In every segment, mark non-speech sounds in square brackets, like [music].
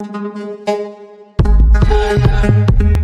Thank you.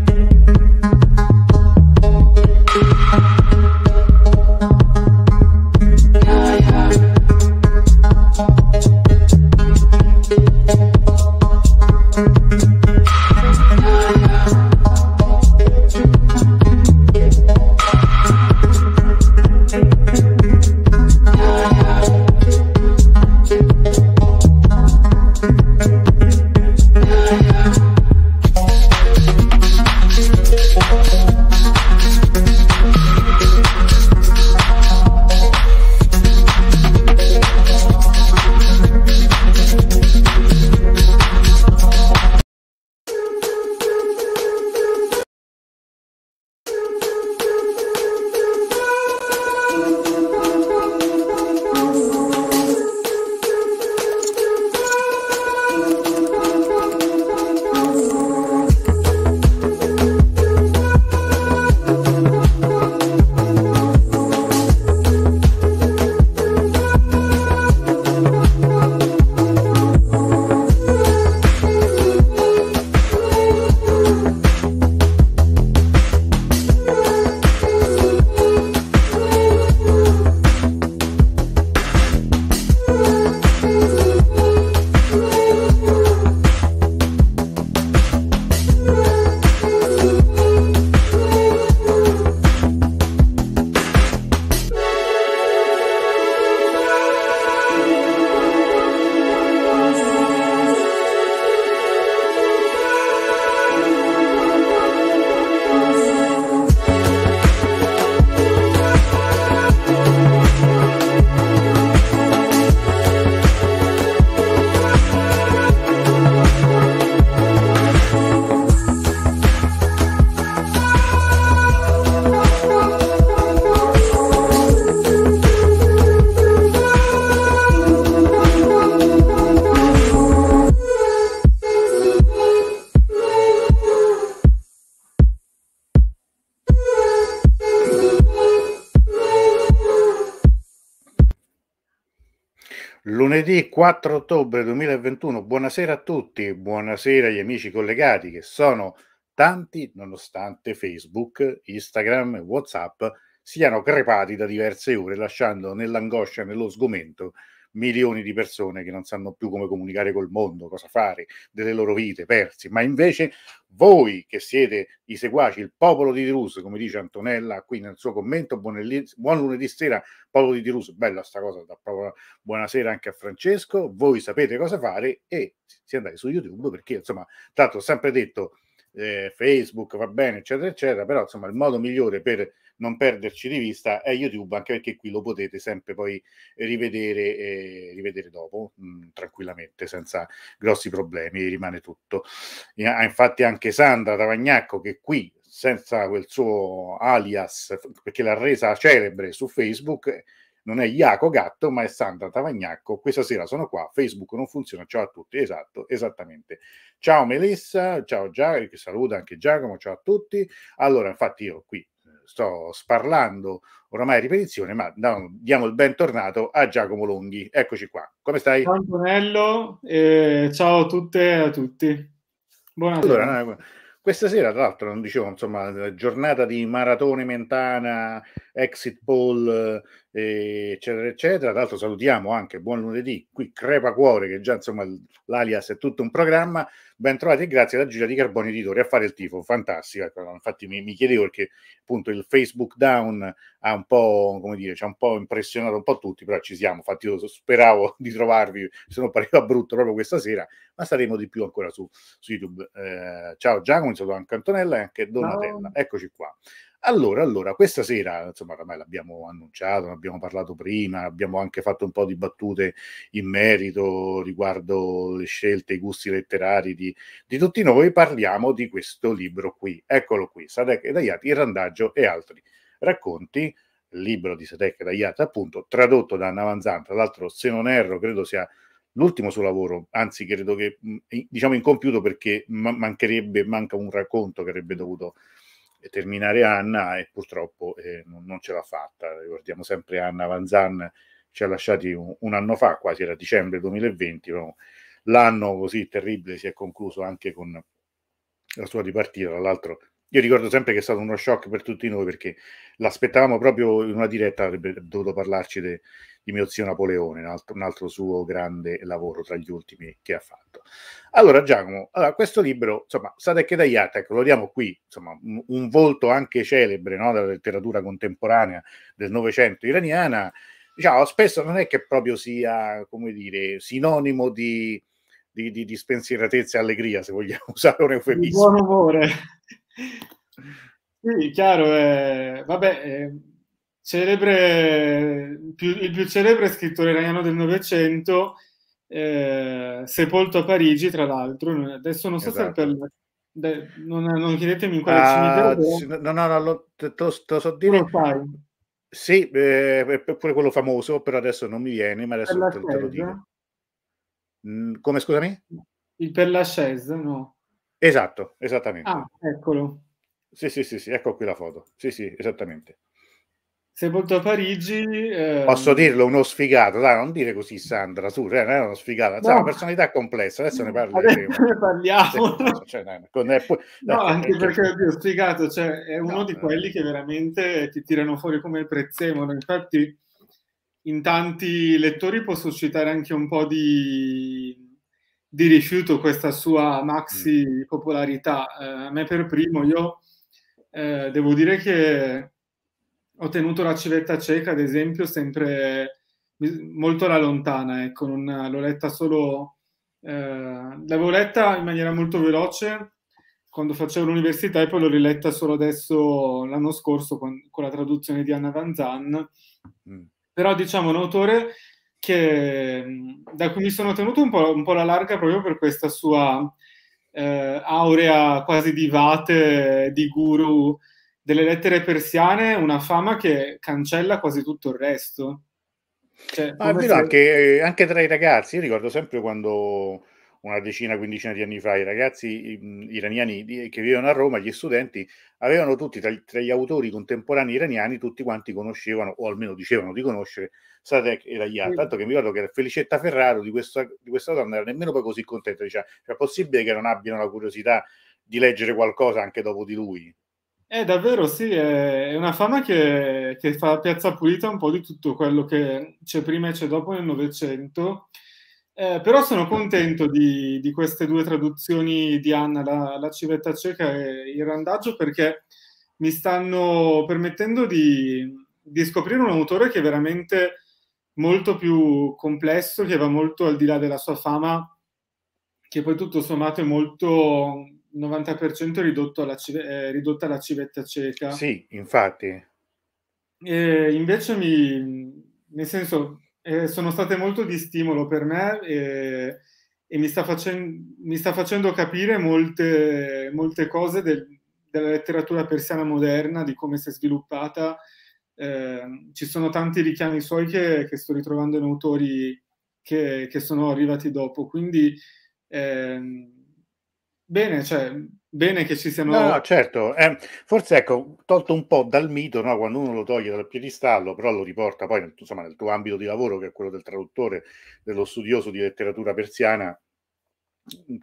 4 ottobre 2021. Buonasera a tutti, buonasera agli amici collegati che sono tanti nonostante Facebook, Instagram e WhatsApp siano crepati da diverse ore lasciando nell'angoscia, nello sgomento milioni di persone che non sanno più come comunicare col mondo, cosa fare delle loro vite, persi, ma invece voi che siete i seguaci, il popolo di Tirus, come dice Antonella qui nel suo commento, buon, lunedì sera, popolo di Tirus, bella sta cosa, da proprio buonasera anche a Francesco, voi sapete cosa fare e si andate su YouTube perché insomma, tanto ho sempre detto eh, Facebook va bene, eccetera, eccetera, però insomma il modo migliore per non perderci di vista è YouTube, anche perché qui lo potete sempre poi rivedere, e eh, rivedere dopo mh, mm, tranquillamente, senza grossi problemi, rimane tutto. Infatti anche Sandra Tavagnacco che qui senza quel suo alias, perché l'ha resa celebre su Facebook, non è Iaco Gatto, ma è Sandra Tavagnacco. Questa sera sono qua. Facebook non funziona. Ciao a tutti. Esatto, esattamente. Ciao Melissa, ciao Giacomo, che saluta anche Giacomo, ciao a tutti. Allora, infatti io qui sto sparlando oramai a ripetizione, ma diamo il bentornato a Giacomo Longhi. Eccoci qua. Come stai? Ciao Antonello, eh, ciao a tutte e a tutti. Buonasera. Allora, questa sera, tra l'altro, non dicevo, insomma, giornata di maratone mentana, exit poll, eh, eccetera, eccetera. Tra l'altro salutiamo anche, buon lunedì, qui Crepa Cuore, che già insomma l'alias è tutto un programma. Bentrovati e grazie alla Giulia di Carboni Editori a fare il tifo, fantastico. Ecco, infatti mi, mi chiedevo perché appunto il Facebook down ha un po', come dire, ci ha un po' impressionato un po' tutti, però ci siamo, infatti io speravo [laughs] di trovarvi, se no pareva brutto proprio questa sera, ma saremo di più ancora su, su YouTube. Eh, ciao Giacomo, saluto anche Antonella e anche Donatella, ciao. eccoci qua. Allora, allora, questa sera, insomma, ormai l'abbiamo annunciato, ne abbiamo parlato prima, abbiamo anche fatto un po' di battute in merito riguardo le scelte, i gusti letterari di, di tutti noi, parliamo di questo libro qui. Eccolo qui, Sadek e Dayati, Il randaggio e altri racconti, libro di Sadek e Dayati, appunto, tradotto da Navanzan, tra l'altro, se non erro, credo sia l'ultimo suo lavoro, anzi credo che diciamo incompiuto perché mancherebbe, manca un racconto che avrebbe dovuto terminare Anna e purtroppo eh, non, non, ce l'ha fatta. Ricordiamo sempre Anna Vanzan, ci ha lasciati un, un anno fa, quasi era dicembre 2020, no? l'anno così terribile si è concluso anche con la sua ripartita, tra l'altro io ricordo sempre che è stato uno shock per tutti noi perché l'aspettavamo proprio in una diretta, avrebbe dovuto parlarci de, di mio zio Napoleone, un altro, un altro, suo grande lavoro tra gli ultimi che ha fatto. Allora Giacomo, allora, questo libro, insomma, Sadek Dayat, ecco, lo diamo qui, insomma, un, un volto anche celebre no, della letteratura contemporanea del Novecento iraniana, diciamo, spesso non è che proprio sia, come dire, sinonimo di, di, di, di spensieratezza e allegria, se vogliamo [laughs] usare un eufemismo. Di buon umore. Sì, chiaro, eh, vabbè, eh, celebre, più, il più celebre scrittore iraniano del Novecento, eh, sepolto a Parigi, tra l'altro. Adesso non so esatto. se per... De, non, non, chiedetemi in quale ah, cimitero. No, no, no, lo, te, lo, te so dire. Lo Sì, eh, pure quello famoso, però adesso non mi viene, ma adesso te, te, lo dico. Mm, come, scusami? Il per la no. Esatto, esattamente. Ah, eccolo. Sì, sì, sì, sì, ecco qui la foto. Sì, sì, esattamente. Sei Sepolto a Parigi. Ehm... Posso dirlo, uno sfigato, dai, non dire così Sandra, tu, eh, non è uno sfigato, no. Sai, una personalità complessa, adesso ne [laughs] parleremo. Adesso ne parliamo. Sì, cioè, no, con, eh, no, no, anche eh, perché è più sfigato, cioè, è uno di eh. quelli che veramente ti tirano fuori come il prezzemolo, infatti in tanti lettori può suscitare anche un po' di di rifiuto questa sua maxi mm. popolarità. Eh, a me per primo, io eh, devo dire che ho tenuto la civetta cieca, ad esempio, sempre molto alla lontana, ecco, non, l'ho letta solo, eh, l'avevo letta in maniera molto veloce quando facevo l'università e poi l'ho riletta solo adesso l'anno scorso con, con la traduzione di Anna Van Zan. Mm. Però diciamo un autore che, da cui mi sono tenuto un po', un po alla larga proprio per questa sua eh, aurea quasi di vate, di guru delle lettere persiane, una fama che cancella quasi tutto il resto. Cioè, ah, Ma se... che eh, anche tra i ragazzi, io ricordo sempre quando una decina, quindicina di anni fa, i ragazzi iraniani che vivevano a Roma, gli studenti, avevano tutti tra, gli autori contemporanei iraniani, tutti quanti conoscevano, o almeno dicevano di conoscere, Sadek e Rayat. Tanto che mi ricordo che Felicetta Ferraro di questa, di questa donna era nemmeno poi così contenta, diceva, cioè è possibile che non abbiano la curiosità di leggere qualcosa anche dopo di lui. Eh, davvero sì, è una fama che, che fa piazza pulita un po' di tutto quello che c'è prima e c'è dopo nel Novecento eh, però sono contento di, di, queste due traduzioni di Anna, la, la, civetta cieca e il randaggio, perché mi stanno permettendo di, di, scoprire un autore che è veramente molto più complesso, che va molto al di là della sua fama, che poi tutto sommato è molto 90% ridotto alla, eh, ridotto alla civetta cieca. Sì, infatti. E invece mi, nel senso, eh, sono state molto di stimolo per me e, e mi, sta facen- mi, sta facendo capire molte, molte cose del, della letteratura persiana moderna, di come si è sviluppata. Eh, ci sono tanti richiami suoi che, che sto ritrovando in autori che, che, sono arrivati dopo, quindi ehm, Bene, cioè, bene che ci siano... No, no certo, eh, forse ecco, tolto un po' dal mito, no? quando uno lo toglie dal piedistallo, però lo riporta poi nel, insomma, nel tuo ambito di lavoro, che è quello del traduttore, dello studioso di letteratura persiana,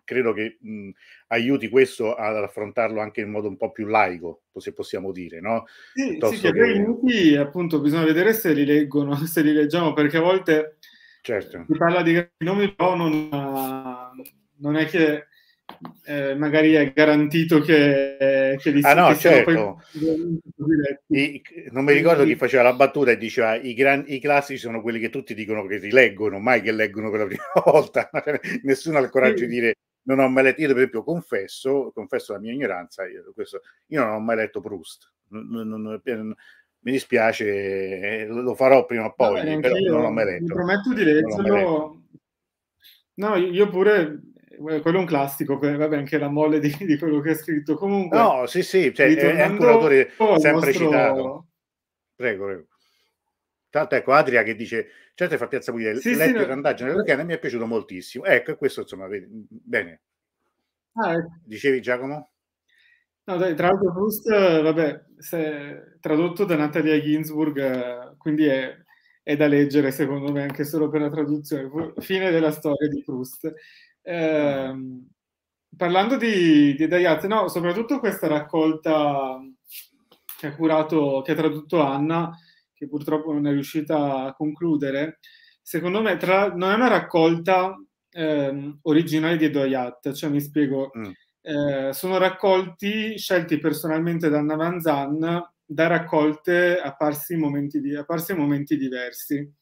credo che mh, aiuti questo ad affrontarlo anche in modo un po' più laico, se possiamo dire, no? Sì, Piuttosto sì che, che... Minuti, appunto bisogna vedere se li leggono, [laughs] se li leggiamo, perché a volte certo. si parla di nomi, però non, non è che eh, magari è garantito che, che li ah, no, certo. Poi... I, non mi ricordo chi faceva la battuta e diceva i, gran, i classici sono quelli che tutti dicono che si leggono, mai che leggono per la prima [laughs] volta. Cioè, nessuno ha il coraggio sì. di dire non ho mai letto, io per esempio confesso, confesso la mia ignoranza, io, questo, io non ho mai letto Proust. Non, non, non, mi dispiace, eh, lo farò prima o poi, Vabbè, però non ho mai letto. prometto di leggerlo. No, io pure quello è un classico, vabbè, anche la molle di, di quello che ha scritto. Comunque, no, sì, sì, cioè, è anche un autore oh, sempre nostro... citato. Prego, prego. Tanto ecco Adria che dice, certo fa piazza pulita, sì, letto sì, il randaggio no. nel mi è piaciuto moltissimo. Ecco, questo insomma, bene. Ah, ecco. Dicevi Giacomo? No, dai, tra l'altro Proust, vabbè, tradotto da Natalia Ginsburg, quindi è, è, da leggere secondo me anche solo per la traduzione, fine della storia di Proust. Eh, parlando di, di Dayazze, no, soprattutto questa raccolta che ha curato, che ha tradotto Anna, che purtroppo non è riuscita a concludere, secondo me tra, non è una raccolta eh, originale di Edoyat, cioè mi spiego, mm. eh, sono raccolti scelti personalmente da Anna Van Zan da raccolte apparsi in momenti, di, apparsi in momenti diversi.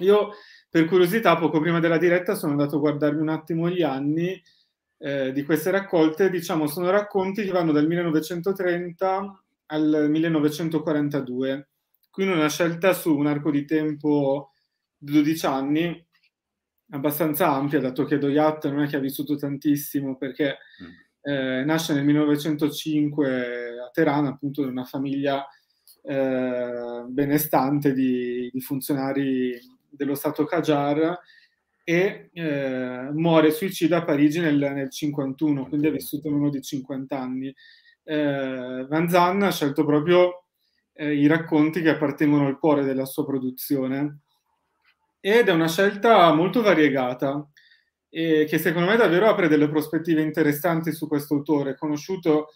Io per curiosità, poco prima della diretta, sono andato a guardarmi un attimo gli anni eh, di queste raccolte. Diciamo, sono racconti che vanno dal 1930 al 1942. Quindi una scelta su un arco di tempo di 12 anni abbastanza ampia, dato che Doyat non è che ha vissuto tantissimo, perché mm. eh, nasce nel 1905 a Teheran, appunto, in una famiglia eh, benestante di, di funzionari dello Stato Qajar e eh, muore suicida a Parigi nel, nel 51, quindi ha vissuto meno di 50 anni. Eh, Van Zandt ha scelto proprio eh, i racconti che appartengono al cuore della sua produzione ed è una scelta molto variegata e che secondo me davvero apre delle prospettive interessanti su questo autore, conosciuto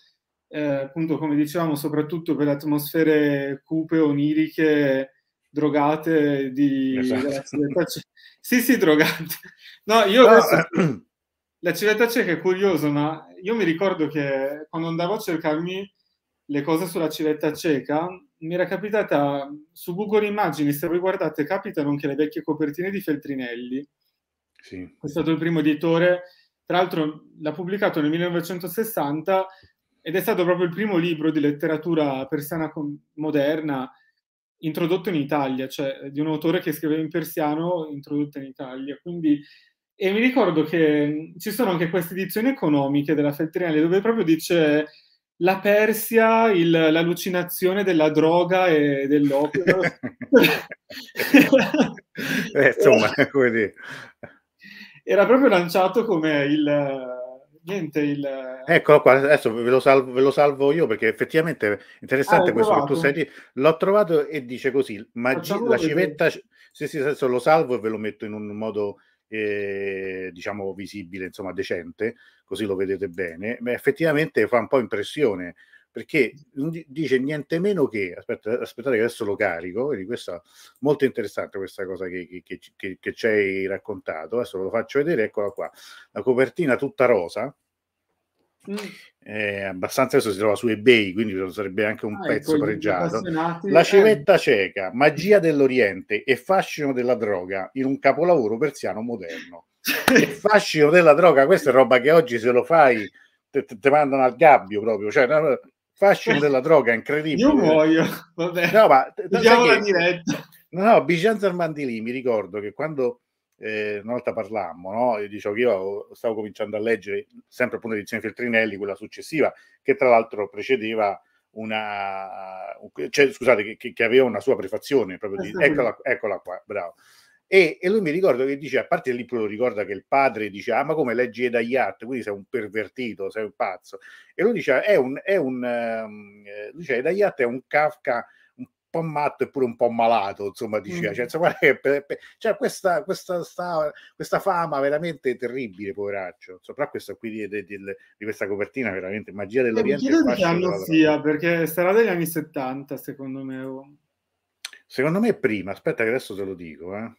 eh, appunto come dicevamo soprattutto per le atmosfere cupe, oniriche drogate di... Esatto. Sì, sì, drogate. No, io... adesso... eh. [clears throat] La civetta ceca è curiosa, ma io mi ricordo che quando andavo a cercarmi le cose sulla civetta ceca, mi era capitata su Google Immagini, se voi guardate, capitano anche le vecchie copertine di Feltrinelli. Sì. È stato il primo editore, tra l'altro l'ha pubblicato nel 1960 ed è stato proprio il primo libro di letteratura persiana moderna introdotto in Italia, cioè eh, di un autore che scriveva in persiano introdotto in Italia. Quindi, e mi ricordo che mm, ci sono anche queste edizioni economiche della Feltrinelli dove proprio dice la Persia, il, l'allucinazione della droga e dell'opio. [laughs] eh, insomma, come dire. Era proprio lanciato come il niente il... Eh, Eccolo qua, adesso ve lo, salvo, ve lo salvo io perché effettivamente è interessante ah, questo trovato. che tu sei lì. L'ho trovato e dice così, ma la civetta... Sì, sì, adesso lo salvo e ve lo metto in un modo... Eh, diciamo visibile, insomma decente, così lo vedete bene, ma effettivamente fa un po' impressione perché dice niente meno che, aspetta, aspettate che adesso lo carico, quindi questa molto interessante questa cosa che, che, che, che ci hai raccontato, adesso ve lo faccio vedere, eccola qua, la copertina tutta rosa, Mm. Eh, abbastanza adesso si trova su ebay quindi sarebbe anche un ah, pezzo pregiato la eh. civetta eh. cieca magia dell'oriente e fascino della droga in un capolavoro persiano moderno il [laughs] fascino della droga questa è roba che oggi se lo fai te, te, mandano al gabbio proprio cioè, fascino eh, della droga incredibile. Io muoio, vabbè. No, ma Andiamo alla diretta. No, no, Bijan Zarmandilì, mi ricordo che quando eh, una volta parlammo, no? io dicevo che io stavo cominciando a leggere sempre appunto edizione Feltrinelli, quella successiva, che tra l'altro precedeva una, cioè, scusate, che, che, aveva una sua prefazione proprio di eccola, eccola qua, bravo. E, e, lui mi ricordo che dice, a parte il libro lo ricorda che il padre dice, ah ma come leggi Edayat, quindi sei un pervertito, sei un pazzo. E lui dice, è un, è un ehm, eh, dice, Edayat è un Kafka un po' matto eppure un po' malato, insomma, diceva, mm. cioè, insomma, [laughs] è, per, per, cioè questa, questa, sta, questa, fama veramente terribile, poveraccio. Sopra questo qui di, di, di, di, questa copertina, veramente magia eh, dell'Oriente. Eh, chiedo che anno sia, perché sarà degli anni 70, secondo me. Oh. Secondo me è prima, aspetta che adesso te lo dico, eh.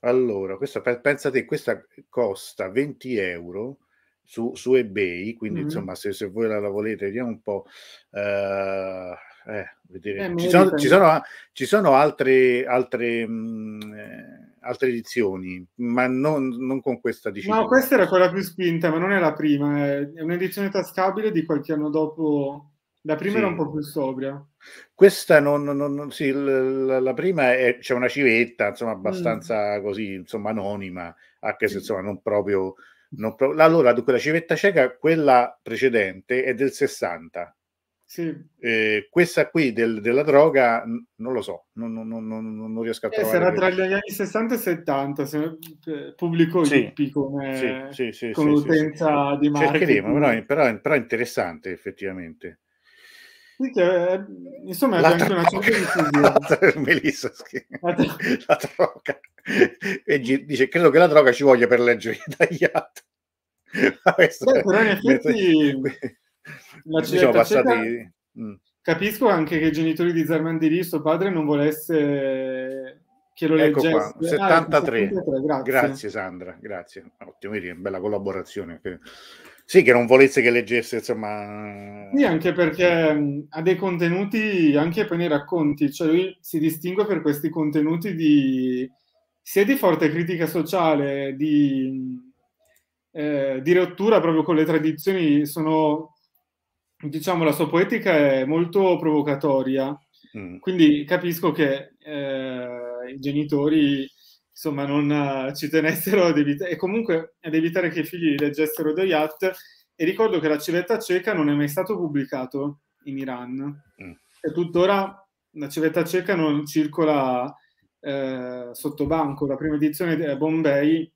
Allora, questa, pensate, questa costa 20 euro su, su eBay, quindi mm. insomma se, se, voi la, la volete, vediamo un po'. Uh, eh, eh, ci, sono, ci, sono, ci, sono, altre, altre, mh, eh, altre edizioni, ma non, non con questa dicitura. No, questa era quella più spinta, ma non è la prima, eh. è un'edizione tascabile di qualche anno dopo la prima sì. era un po' più sobria. Questa non, non, non sì, la, la prima è, c'è una civetta, insomma, mm. abbastanza mm. così, insomma, anonima, anche se insomma non proprio... Non pro- allora, dunque, la civetta cieca, quella precedente, è del 60. Sì. Eh, questa qui del, della droga, non lo so, non, non, non riesco a eh, trovare. Sarà tra gli anni 60 e 70, se, eh, pubblicò sì. Lippi come, sì, sì, sì, come sì, utenza di marketing. Cercheremo, però, però, però interessante effettivamente. È, cioè, insomma, è anche una certa [laughs] Melissa la, tro- la troca. E dice, credo che la droga ci voglia per leggere tagliata. Ma questo Beh, però in effetti la diciamo, passati... Mm. Capisco anche che i genitori di Zarmandelli, suo padre, non volesse che lo ecco leggesse. Qua, 73. Ah, 73 ecco, grazie. grazie. Sandra, grazie. Ottimo, Miriam, bella collaborazione. Sì, che non volesse che leggesse, insomma... Sì, anche perché ha dei contenuti, anche poi nei racconti, cioè lui si distingue per questi contenuti di... sia di forte critica sociale, di, eh, di rottura proprio con le tradizioni, sono... diciamo, la sua poetica è molto provocatoria, mm. quindi capisco che eh, i genitori insomma non eh, ci tenessero ad evitare, e comunque ad evitare che i figli leggessero The Yacht. E ricordo che La civetta cieca non è mai stato pubblicato in Iran. Mm. E tuttora La civetta cieca non circola eh, sotto banco. La prima edizione è Bombay,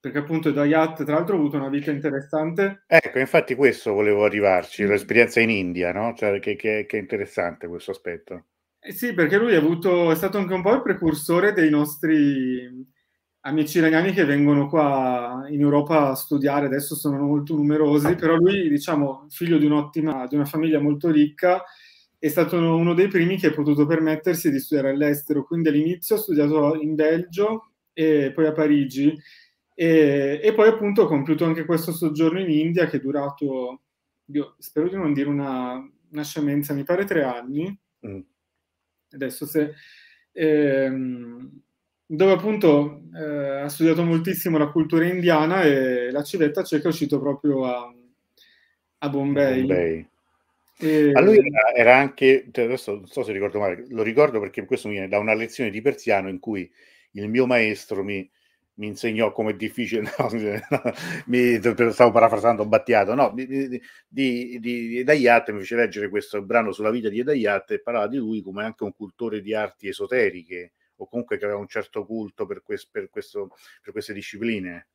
perché appunto Dayat tra l'altro ha avuto una vita interessante. Ecco, infatti questo volevo arrivarci, mm. l'esperienza in India, no? Cioè, che, che, che, è interessante questo aspetto. Eh sì, perché lui è, avuto, è, stato anche un po' il precursore dei nostri amici iraniani che vengono qua in Europa a studiare, adesso sono molto numerosi, però lui, diciamo, figlio di, di una famiglia molto ricca, è stato uno, dei primi che ha potuto permettersi di studiare all'estero, quindi all'inizio ha studiato in Belgio e poi a Parigi e, e poi appunto ha compiuto anche questo soggiorno in India che è durato, io spero di non dire una, una scemenza, mi pare tre anni. Mm adesso se, ehm, dove appunto eh, ha studiato moltissimo la cultura indiana e la civetta c'è che è uscito proprio a, a Bombay. Bombay. E... A lui era, era anche, cioè, adesso non so se ricordo male, lo ricordo perché questo mi viene da una lezione di persiano in cui il mio maestro mi, mi insegnò come è difficile, [laughs] no, mi, stavo parafrasando Battiato, no, di, di, di Edaiat mi fece leggere questo brano sulla vita di Edaiat e parlava di lui come anche un cultore di arti esoteriche o comunque che aveva un certo culto per, quest, per, questo, per queste discipline.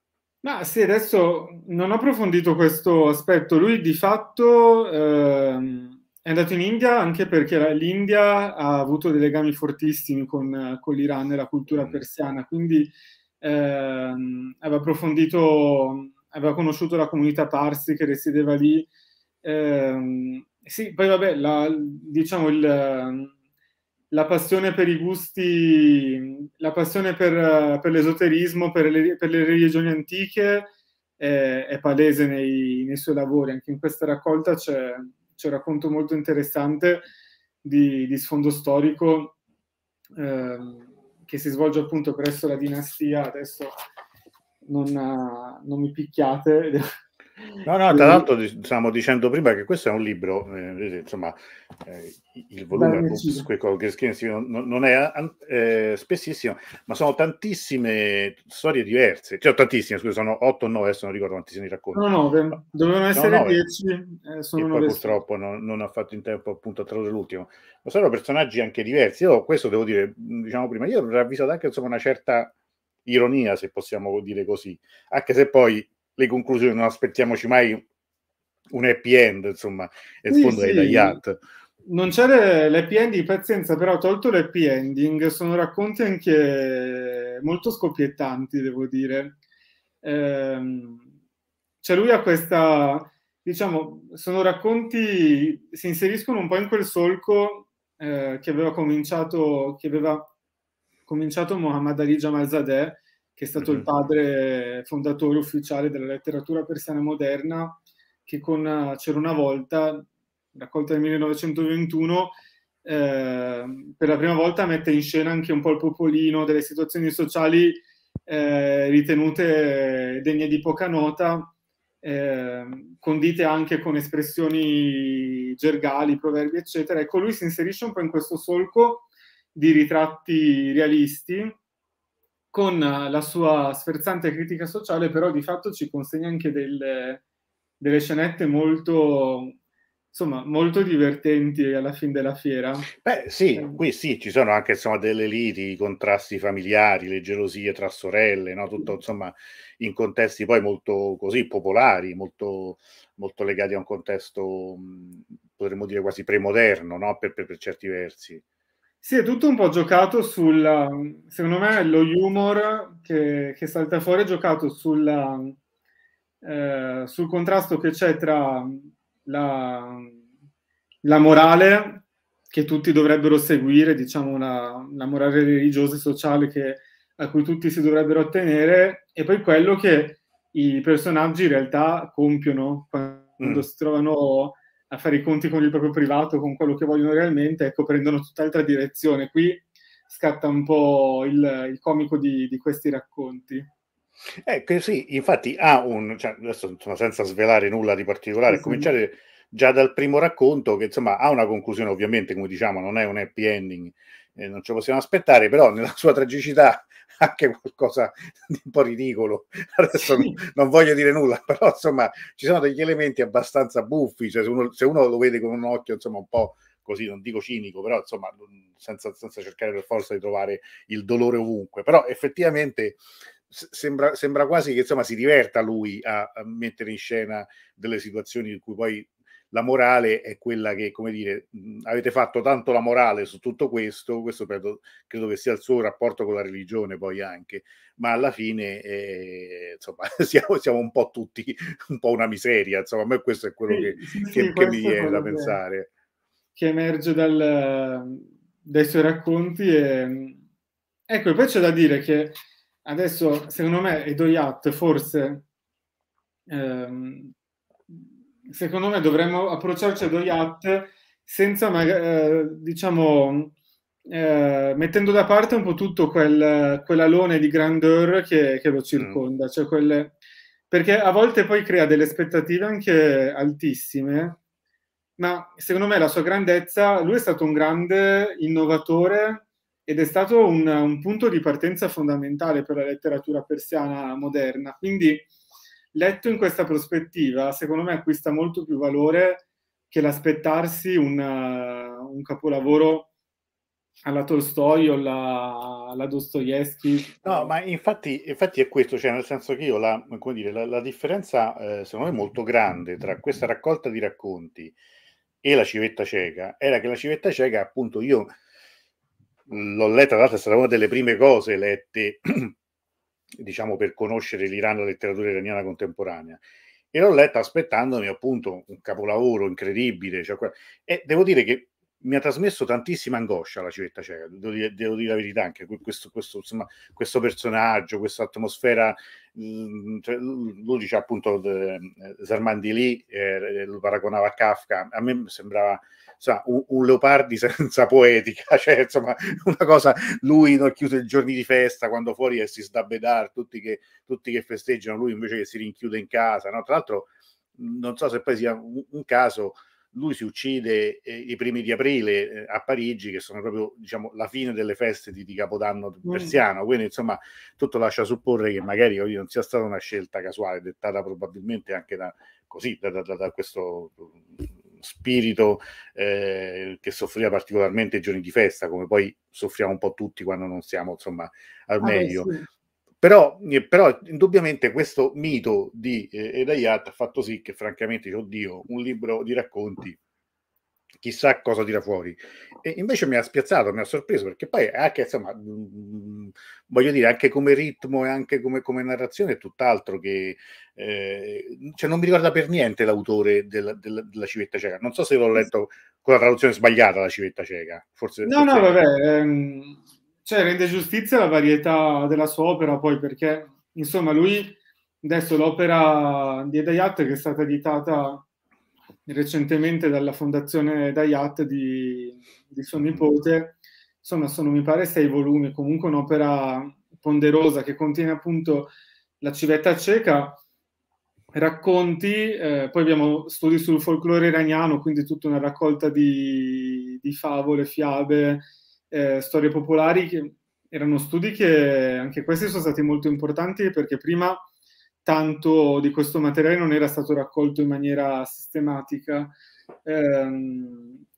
Ma sì, adesso non ho approfondito questo aspetto. Lui di fatto ehm, è andato in India anche perché l'India ha avuto dei legami fortissimi con, con l'Iran e la cultura mm. persiana, quindi ehm, aveva approfondito, aveva conosciuto la comunità Parsi che risiedeva lì. Ehm, sì, poi vabbè, la, diciamo il, la passione per i gusti, la passione per, per l'esoterismo, per le, per le, religioni antiche è, è palese nei, nei, suoi lavori. Anche in questa raccolta c'è, c'è un racconto molto interessante di, di sfondo storico. Eh, che si svolge appunto presso la dinastia, adesso non, eh, non mi picchiate, No, no, tra l'altro stavamo dicendo prima che questo è un libro, eh, insomma, eh, il volume non, non è eh, spessissimo, ma sono tantissime storie diverse, cioè tantissime, scusa, sono 8 o 9, adesso non ricordo quanti se ne racconti. No, no, dovevano essere no, 10, eh, sono e purtroppo non, non, ha fatto in tempo appunto a tradurre l'ultimo, ma sono personaggi anche diversi, io questo devo dire, diciamo prima, io ho ravvisato anche insomma una certa ironia, se possiamo dire così, anche se poi le conclusioni, non aspettiamoci mai un happy end, insomma, e sfondo sì, sì. Non c'è l'happy ending di Pazienza, però tolto l'happy ending, sono racconti anche molto scoppiettanti, devo dire. Ehm, cioè lui a questa, diciamo, sono racconti, si inseriscono un po' in quel solco eh, che aveva cominciato, che aveva cominciato Muhammad Ali Jamal Jamalzadeh, che è stato il mhm. padre fondatore ufficiale della letteratura persiana moderna, che con eh, C'era una volta, raccolta nel 1921, eh, per la prima volta mette in scena anche un po' il popolino delle situazioni sociali eh, ritenute degne di poca nota, eh, condite anche con espressioni gergali, proverbi, eccetera. Ecco, lui si inserisce un po' in questo solco di ritratti realisti con eh, la sua sferzante critica sociale, però di fatto ci consegna anche delle, delle scenette molto, insomma, molto divertenti alla fine della fiera. Beh, sì, eh. qui sì, ci sono anche insomma, delle liti, i contrasti familiari, le gelosie tra sorelle, no? tutto insomma in contesti poi molto così popolari, molto, molto legati a un contesto, potremmo dire quasi premoderno, no? per, per, per certi versi. Sì, è tutto un po' giocato sul, um, secondo me lo humor che, che salta fuori è giocato sulla, um, eh, sul contrasto che c'è tra um, la, la morale che tutti dovrebbero seguire, diciamo la, la morale religiosa e sociale che, a cui tutti si dovrebbero attenere, e poi quello che i personaggi in realtà compiono quando mm. si trovano a fare i conti con il proprio privato, con quello che vogliono realmente, ecco, prendono tutt'altra direzione. Qui scatta un po' il, il comico di, di, questi racconti. Ecco, sì, infatti ha un, cioè, adesso insomma, senza svelare nulla di particolare, sì. cominciare già dal primo racconto che insomma ha una conclusione ovviamente, come diciamo, non è un happy ending, eh, non ce lo possiamo aspettare, però nella sua tragicità [laughs] anche qualcosa di un po' ridicolo. Adesso sì. non, non, voglio dire nulla, [laughs] però insomma ci sono degli elementi abbastanza buffi, cioè se uno, se uno lo vede con un occhio insomma un po' così, non dico cinico, però insomma senza, senza cercare per forza di trovare il dolore ovunque, però effettivamente Sembra, sembra, quasi che insomma si diverta lui a, a, mettere in scena delle situazioni in cui poi la morale è quella che, come dire, avete fatto tanto la morale su tutto questo, questo credo, credo, che sia il suo rapporto con la religione poi anche, ma alla fine eh, insomma, [laughs] siamo, siamo, un po' tutti un po' una miseria, insomma, a me questo è quello sì, che, sì, che, sì, che mi viene da pensare. Che emerge dal, dai suoi racconti e... Ecco, e poi c'è da dire che adesso, secondo me, Edoyat forse... Ehm, secondo me dovremmo approcciarci allo yacht senza, eh, diciamo, eh, mettendo da parte un po' tutto quel, quell'alone di grandeur che, che lo circonda, mm. cioè quelle, perché a volte poi crea delle aspettative anche altissime, ma secondo me la sua grandezza, lui è stato un grande innovatore ed è stato un, un punto di partenza fondamentale per la letteratura persiana moderna, quindi letto in questa prospettiva, secondo me acquista molto più valore che l'aspettarsi un, eh, un capolavoro alla Tolstoi o alla, alla Dostoevsky. No, ma infatti, infatti, è questo, cioè nel senso che io la, dire, la, la differenza eh, secondo me molto grande tra questa raccolta di racconti e la civetta cieca era che la civetta cieca appunto io l'ho letta, tra l'altro è stata una delle prime cose lette [clears throat] diciamo, per conoscere l'Iran la letteratura iraniana contemporanea. E l'ho letta aspettandomi appunto un capolavoro incredibile. Cioè, e devo dire che mi ha trasmesso tantissima angoscia la civetta cieca, cioè, devo dire, devo dire la verità anche, questo, questo, insomma, questo personaggio, questa atmosfera, mm, cioè, lui dice appunto Zarmandi lì, eh, lo paragonava a Kafka, a me sembrava insomma, un, un, Leopardi [laughs] senza poetica, [laughs] cioè insomma una cosa, lui non chiude i giorni di festa quando fuori e si sdabedar, tutti che, tutti che festeggiano, lui invece che si rinchiude in casa, no? tra l'altro non so se poi sia un, un caso, lui si uccide eh, i primi di aprile eh, a Parigi, che sono proprio diciamo, la fine delle feste di, di Capodanno mm. persiano. Quindi, insomma, tutto lascia supporre che magari dire, non sia stata una scelta casuale, dettata probabilmente anche da, così, da, da, da questo spirito eh, che soffriva particolarmente i giorni di festa, come poi soffriamo un po' tutti quando non siamo insomma al ah, meglio. Ah, sì. però, eh, però, indubbiamente questo mito di eh, Edayat ha fatto sì che francamente, oddio, un libro di racconti chissà cosa tira fuori. E invece mi ha spiazzato, mi ha sorpreso, perché poi anche, insomma, mm, mm, voglio dire, anche come ritmo e anche come, come narrazione è tutt'altro che... Eh, cioè non mi ricorda per niente l'autore della, della, della civetta cieca. Non so se l'ho letto con la traduzione sbagliata, la civetta cieca. Forse, no, forse no, vabbè. Ehm, cioè, rende giustizia la varietà della sua opera, poi, perché, insomma, lui... Adesso l'opera di Edayat, che è stata editata recentemente dalla fondazione Dayat di, di suo nipote. Insomma, sono mi pare sei volumi, comunque un'opera ponderosa che contiene appunto la civetta cieca, racconti, eh, poi abbiamo studi sul folklore iraniano, quindi tutta una raccolta di, di favole, fiabe, eh, storie popolari, che erano studi che anche questi sono stati molto importanti perché prima tanto di questo materiale non era stato raccolto in maniera sistematica. Eh,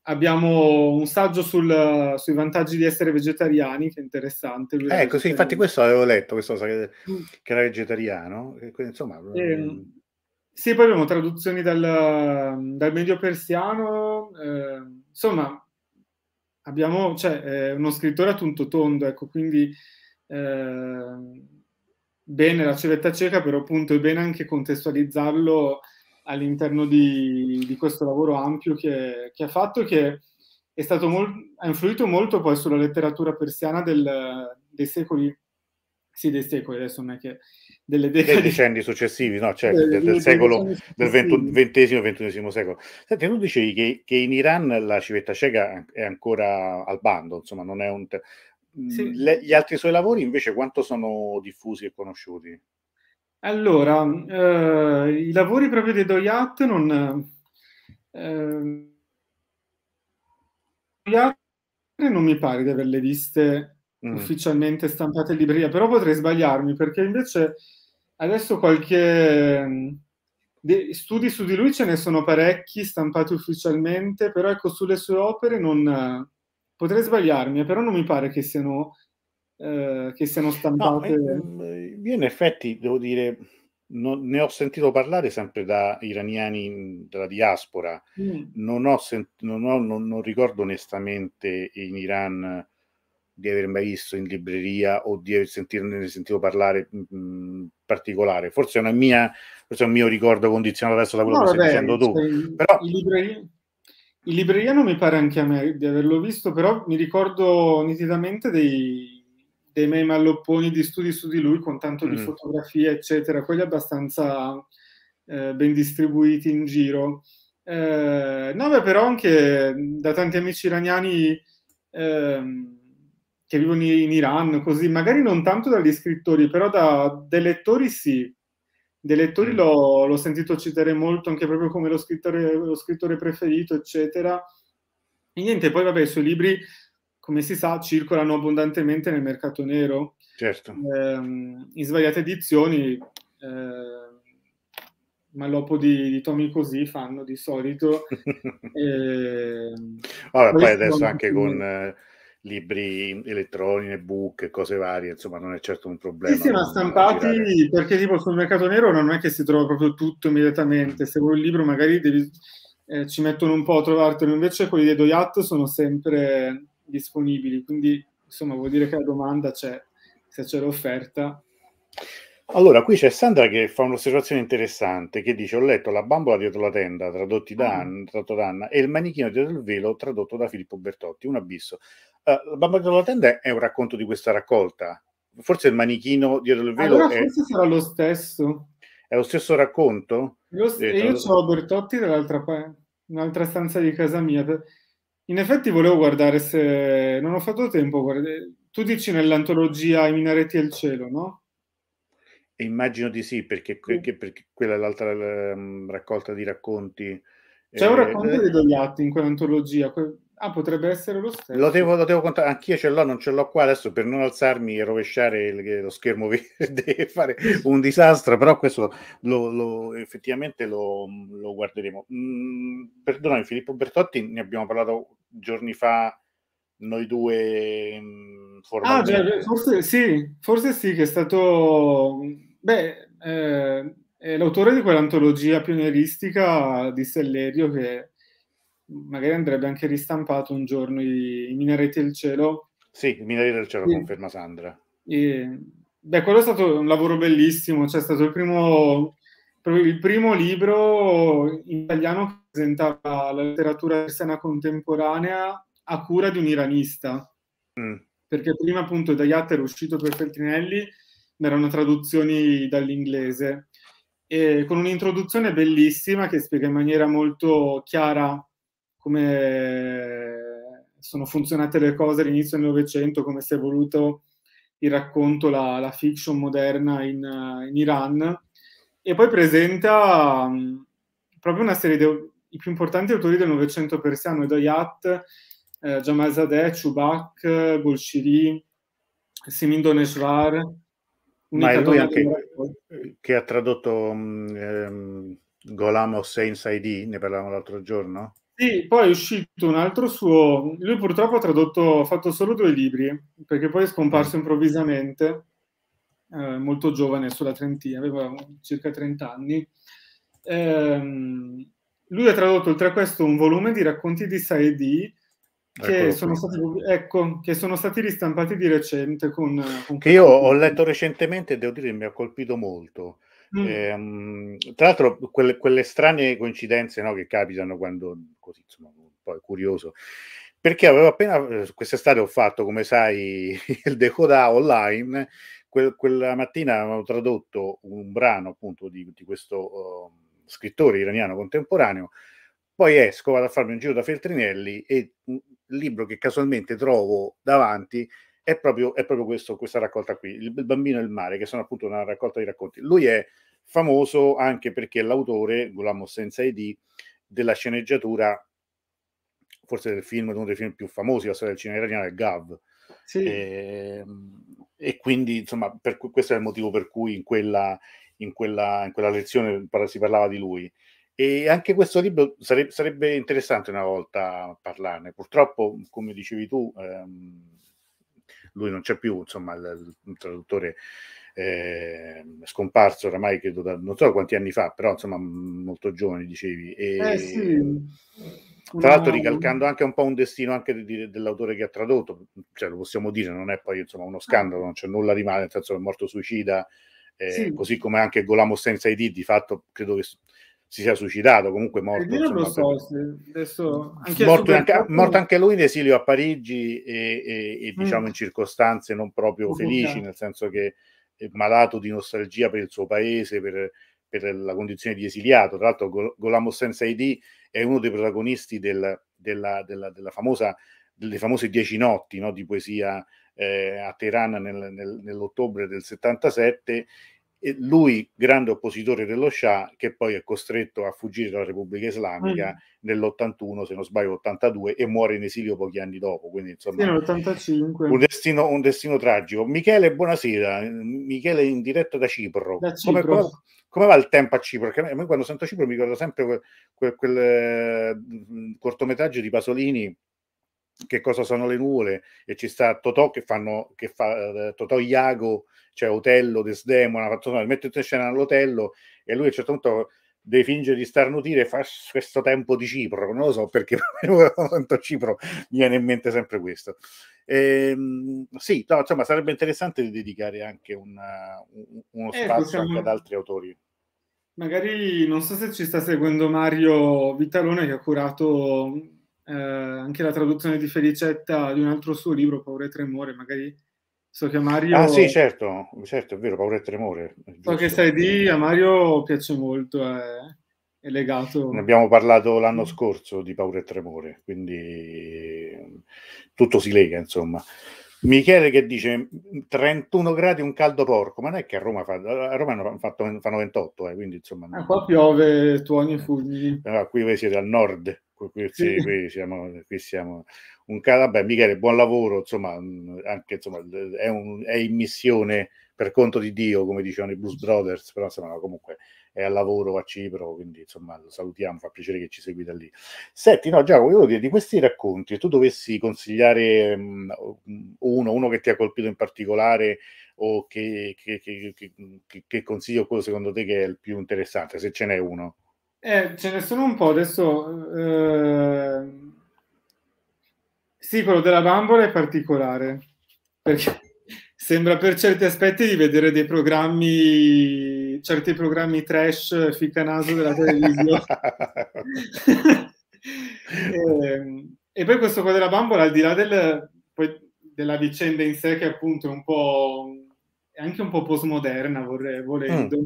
abbiamo un saggio sul, sui vantaggi di essere vegetariani, che è interessante. Ecco, sì, infatti questo avevo letto, questo mm. che, era vegetariano. E, insomma... Eh, sì, poi abbiamo traduzioni dal, dal medio persiano. Eh, insomma, abbiamo cioè, eh, uno scrittore a tutto tondo, ecco, quindi... Eh, bene la civetta cieca, però appunto è bene anche contestualizzarlo all'interno di, di questo lavoro ampio che, che ha fatto, che è stato mol- ha influito molto poi sulla letteratura persiana del, dei secoli sì, dei secoli, adesso non è che delle decadi... dei decenni successivi, no, cioè del, del, del secolo del XX-XXI secolo. Senti, tu dicevi che, che, in Iran la civetta cieca è ancora al bando, insomma, non è un, sì. Mm, le, gli altri suoi lavori invece quanto sono diffusi e conosciuti? Allora, mm, eh, i lavori proprio di Doyat non... Eh, non mi pare di averle viste mm. ufficialmente stampate in libreria, però potrei sbagliarmi perché invece adesso qualche mm, de, studi su di lui ce ne sono parecchi stampati ufficialmente, però ecco sulle sue opere non, Potrei sbagliarmi, eh, però non mi pare che siano, eh, che siano stampate. No, eh, mm, io in effetti devo dire, non, ne ho sentito parlare sempre da iraniani mm, della diaspora. Mm. Non, ho sent, non, ho, non, ricordo onestamente in Iran eh, di aver mai visto in libreria o di aver sentito, ne sentito parlare mh, mm, particolare. Forse è, mia, forse è, un mio ricordo condizionato adesso da quello no, che vabbè, stai dicendo tu. Cioè, Però, librerie... Il libreriano mi pare anche a me di averlo visto, però mi ricordo nitidamente dei, dei miei mallopponi di studi su di lui con tanto mm. di fotografie, eccetera, quelli abbastanza eh, ben distribuiti in giro. Eh, no, beh, però anche da tanti amici iraniani eh, che vivono in Iran, così, magari non tanto dagli scrittori, però da, dai lettori sì dei lettori mm. l'ho, l'ho, sentito citare molto anche proprio come lo scrittore, lo scrittore preferito, eccetera. E niente, poi vabbè, i suoi libri, come si sa, circolano abbondantemente nel mercato nero. Certo. Ehm, in svariate edizioni, eh, ma l'opo di, di Tommy così fanno di solito. [laughs] e... Ehm, vabbè, poi adesso anche con... Eh libri elettronici, ebook, cose varie, insomma non è certo un problema. Sì, sì ma stampati perché tipo sul mercato nero non è che si trova proprio tutto immediatamente, se vuoi il libro magari devi, eh, ci mettono un po' a trovartelo, invece quelli dei Doiat sono sempre disponibili, quindi insomma vuol dire che la domanda c'è, se c'è l'offerta. Allora, qui c'è Sandra che fa un'osservazione interessante, che dice, ho letto La bambola dietro la tenda, tradotti da ah. Anna, da Anna, e Il manichino dietro il velo, tradotto da Filippo Bertotti, un abisso. Uh, Bamba Tenda è un racconto di questa raccolta. Forse il manichino dietro il ah, velo. Allora, è... forse sarà lo stesso. È lo stesso racconto? Lo st- io lo... ho Bertotti dall'altra parte, un'altra stanza di casa mia. In effetti volevo guardare se... Non ho fatto tempo. Guardare... Tu dici nell'antologia I minaretti e il cielo, no? E immagino di sì, perché, perché, perché quella è l'altra la, ehm, raccolta di racconti. C'è un eh, racconto eh, di Dogliatti in quell'antologia. Que- Ah, potrebbe essere lo stesso. Lo devo, lo devo contare, anch'io ce l'ho, non ce l'ho qua adesso per non alzarmi e rovesciare il, lo schermo [laughs] verde e fare un disastro, però questo lo, lo, effettivamente lo, guarderemo. Mm, perdonami, Filippo Bertotti, ne abbiamo parlato giorni fa noi due mm, ah, formalmente. Ah, beh, forse sì, forse sì che è stato... Beh, eh, è l'autore di quell'antologia pionieristica di Sellerio che magari andrebbe anche ristampato un giorno i, i Minaretti del Cielo. Sì, i Minaretti del Cielo, e, conferma Sandra. E, beh, quello è stato un lavoro bellissimo, cioè è stato il primo, il primo libro in italiano che presentava la letteratura cristiana contemporanea a cura di un iranista. Mm. Perché prima appunto Dayat era uscito per Feltrinelli, ma erano traduzioni dall'inglese. E con un'introduzione bellissima che spiega in maniera molto chiara come sono funzionate le cose all'inizio del Novecento, come si è evoluto il racconto, la, la fiction moderna in, in, Iran. E poi presenta mm, proprio una serie dei più importanti autori del Novecento persiano, Edoyat, eh, Jamal Zadeh, Chubak, Bolshiri, Simin Doneshvar. Ma è lui anche che ha tradotto um, mm, ehm, Golam Hossein Saidi, ne parlavamo l'altro giorno? Sì, poi è uscito un altro suo, lui purtroppo ha tradotto, ha fatto solo due libri, perché poi è scomparso improvvisamente, eh, molto giovane, sulla Trentina, aveva circa 30 anni. Eh, lui ha tradotto oltre a questo un volume di racconti di Saedi, che sono, stati, ecco, che sono, stati, ristampati di recente con, con... che io ho letto recentemente e devo dire mi ha colpito molto Mm. Ehm, tra l'altro, quelle, quelle strane coincidenze no, che capitano quando, così, insomma, poi curioso, perché avevo appena, eh, quest'estate ho fatto, come sai, [laughs] il decoda online, que, quella mattina avevo tradotto un brano appunto di, di questo uh, scrittore iraniano contemporaneo, poi esco, vado a farmi un giro da Feltrinelli e un libro che casualmente trovo davanti è proprio, è proprio questo, questa raccolta qui, il, bambino e il mare, che sono appunto una raccolta di racconti. Lui è famoso anche perché è l'autore, Gulam Senza ID, della sceneggiatura, forse del film, uno dei film più famosi della storia del cinema iraniano, è Gav. Sì. E, ehm, e, quindi, insomma, per, questo è il motivo per cui in quella, in quella, in quella lezione si parlava di lui. E anche questo libro sare- sarebbe interessante una volta parlarne. Purtroppo, come dicevi tu, ehm, lui non c'è più, insomma il, il traduttore eh, scomparso oramai credo da non so quanti anni fa, però insomma molto giovane dicevi. E, eh sì. Tra l'altro ricalcando anche un po' un destino anche di, dell'autore che ha tradotto, cioè lo possiamo dire, non è poi insomma uno scandalo, non c'è nulla di male, nel senso che è morto suicida, eh, sì. così come anche Golamo Senza ID, di fatto credo che si sia suicidato, comunque morto. Io non lo so, adesso... Anche morto, anche, morto, anche, lui in esilio a Parigi e, e, e mm. diciamo in circostanze non proprio oh, felici, nel senso che è eh, malato di nostalgia per il suo paese, per, per la condizione di esiliato. Tra l'altro Gol- Golam Hossein Saidi è uno dei protagonisti del, della, della, della, famosa, delle famose dieci notti no, di poesia eh, a Teheran nel, nel, nell'ottobre del 77 lui, grande oppositore dello Shah, che poi è costretto a fuggire dalla Repubblica Islamica mm. nell'81, se non sbaglio, 82, e muore in esilio pochi anni dopo. Quindi, insomma, un destino, un destino, tragico. Michele, buonasera. Michele in diretta da Cipro. Da Cipro. Come, come, come, va il tempo a Cipro? Perché a me quando sento Cipro mi ricordo sempre quel, quel, mm, quel cortometraggio di Pasolini che cosa sono le nuvole e ci sta Totò che, fanno, che fa eh, Totò Iago, cioè Otello, Desdemona, fatto, mette in scena l'Otello e lui a un certo punto deve fingere di starnutire fa questo tempo di Cipro non lo so perché tanto [laughs] Cipro mi viene in mente sempre questo ehm, sì no, insomma sarebbe interessante di dedicare anche una, un, uno eh, spazio anche ad altri autori magari non so se ci sta seguendo Mario Vitalone che ha curato eh, anche la traduzione di Felicetta di un altro suo libro, Paura e Tremore, magari so che a Mario... Ah sì, certo, certo, è vero, Paura e Tremore. So che sai di, a Mario piace molto, è, è legato... Ne abbiamo parlato l'anno scorso di Paura e Tremore, quindi tutto si lega, insomma. Michele che dice 31 gradi un caldo porco, ma non è che a Roma, fa, a Roma hanno fatto, fanno 28, eh, quindi insomma... Ah, qua piove, tuoni e fulmini. Ah, qui voi siete al nord. Ecco, questi, sì. qui, siamo, qui siamo un cara, Michele, buon lavoro, insomma, mm, anche, insomma è, un, è, in missione per conto di Dio, come dicevano i Blues Brothers, però insomma, comunque è al lavoro a Cipro, quindi insomma lo salutiamo, fa piacere che ci segui da lì. Senti, no Giacomo, volevo dire, di questi racconti, se tu dovessi consigliare um, uno, uno che ti ha colpito in particolare o che, che, che, che, consiglio quello secondo te che è il più interessante, se ce n'è uno? Eh, ce ne sono un po' adesso. Eh... Sì, quello della bambola è particolare perché [laughs] sembra per certi aspetti di vedere dei programmi, certi programmi trash naso della televisione. [laughs] e, ehm, e, poi questo qua della bambola, al di là del, della vicenda in sé, che appunto è un po' è anche un po' postmoderna, vorrei, volendo. Mm.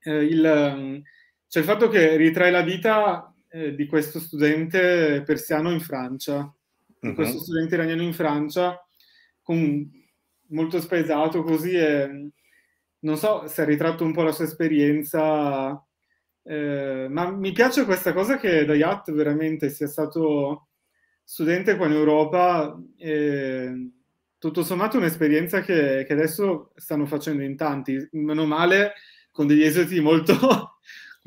Eh, il, cioè il fatto che ritrae la vita eh, di questo studente persiano in Francia, uh-huh. questo mhm. studente iraniano in Francia, con, molto spesato così e non so se ha ritratto un po' la sua esperienza, eh, ma mi piace questa cosa che Dayat veramente sia stato studente qua in Europa. Eh, tutto sommato un'esperienza che, che, adesso stanno facendo in tanti, meno male con degli esiti molto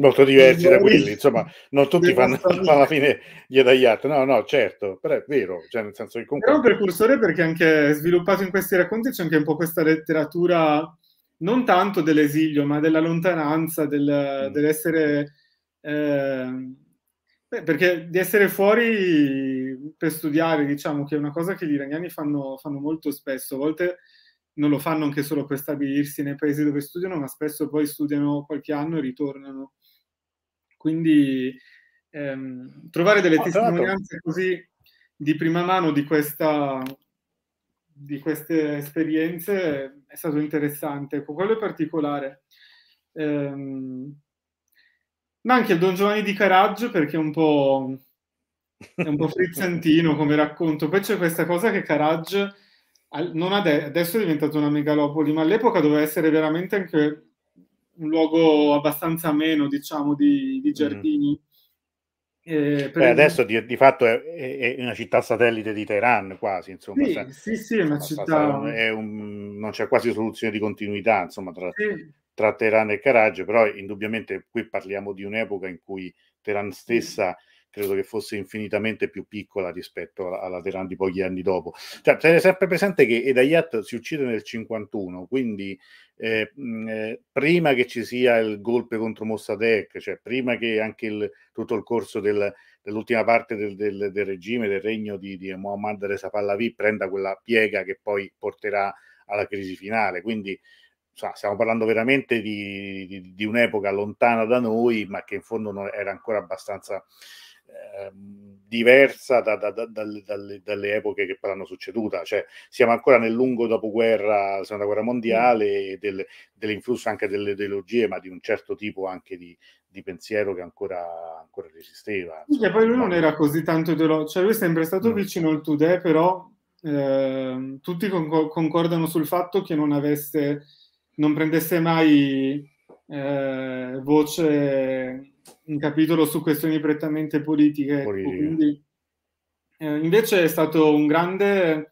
molto diversi da quelli, insomma, non tutti fanno, fanno alla fine gli adaiati, no, no, certo, però è vero, cioè nel senso che comunque... È un precursore perché anche sviluppato in questi racconti c'è anche un po' questa letteratura, non tanto dell'esilio, ma della lontananza, del, mm. dell'essere... Eh, beh, perché di essere fuori per studiare, diciamo, che è una cosa che gli iraniani fanno, fanno molto spesso, a volte non lo fanno anche solo per stabilirsi nei paesi dove studiano, ma spesso poi studiano qualche anno e ritornano quindi ehm, trovare delle ah, testimonianze certo. così di prima mano di, questa, di, queste esperienze è stato interessante. Ecco, Quello è particolare. Ehm, ma anche il Don Giovanni di Caraggio perché è un po', è un po frizzantino come racconto. Poi c'è questa cosa che Caraggio... Ade- adesso è diventato una megalopoli, ma all'epoca doveva essere veramente anche un luogo abbastanza meno, diciamo, di, di mhm. giardini. Mm. Eh, Beh, adesso di, di fatto è, è, una città satellite di Teheran, quasi. Insomma, sì, se, sì, sì, è una città. È un, non c'è quasi soluzione di continuità insomma, tra, sì. tra Teheran e Karaj, però indubbiamente qui parliamo di un'epoca in cui Teheran stessa. Mm credo che fosse infinitamente più piccola rispetto alla, alla Teheran di pochi anni dopo. Cioè, tenete sempre presente che Edayat si uccide nel 51, quindi eh, mh, eh, prima che ci sia il golpe contro Mossadegh, cioè prima che anche il, tutto il corso del, dell'ultima parte del, del, del, regime, del regno di, di Mohammad Reza Pahlavi prenda quella piega che poi porterà alla crisi finale. Quindi stiamo parlando veramente di, di, di un'epoca lontana da noi, ma che in fondo era ancora abbastanza Ehm, diversa da, da, da, dalle, dalle, epoche che poi l'hanno succeduta, cioè siamo ancora nel lungo dopoguerra, la seconda guerra mondiale, mm. del, dell'influsso anche delle ideologie, ma di un certo tipo anche di, di pensiero che ancora, ancora resisteva. Insomma. poi lui diciamo non era così tanto ideologico, cioè lui è sempre stato mm. vicino al Tudè, però eh, tutti con- concordano sul fatto che non avesse, non prendesse mai eh, voce un capitolo su questioni prettamente politiche. Ecco, politiche. Quindi, eh, invece è stato un grande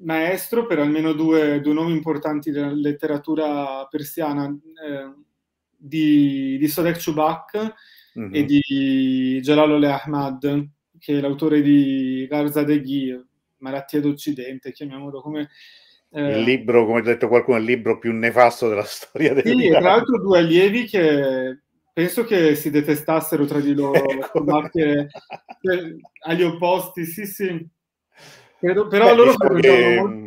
maestro per almeno due, due nomi importanti della letteratura persiana, eh, di, di Sodek Chubak mm-hmm. e di Jalal Ole Ahmad, che è l'autore di Garza de Garzadeghi, Malattia d'Occidente, chiamiamolo come... Eh, il libro, come ha detto qualcuno, è il libro più nefasto della [laughs] storia del Sì, e tra l'altro due allievi che penso che si detestassero tra di loro, ecco. [laughs] marche eh, agli opposti, sì sì. Però, però Beh, loro diciamo che, molto... Mm,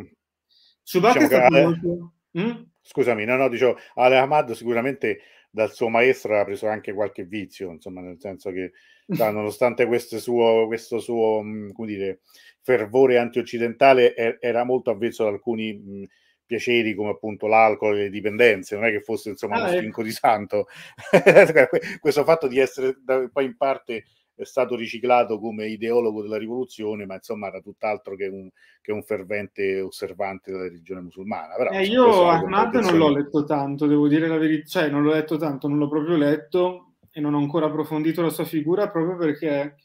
Subaki diciamo molto... Mm? Scusami, no, no, dicevo, Ale Hamad sicuramente dal suo maestro ha preso anche qualche vizio, insomma, nel senso che da, [laughs] nonostante questo suo, questo suo mm, dire, fervore antioccidentale, er, era molto avvezzo ad alcuni mh, mm, piaceri come appunto l'alcol e le dipendenze, non è che fosse insomma ah, uno ecco. stinco di santo. [laughs] Questo fatto di essere poi in parte è stato riciclato come ideologo della rivoluzione, ma insomma era tutt'altro che un, che un fervente osservante della religione musulmana. Però, eh, io Ahmad non l'ho letto tanto, devo dire la verità, cioè non l'ho letto tanto, non l'ho proprio letto e non ho ancora approfondito la sua figura proprio perché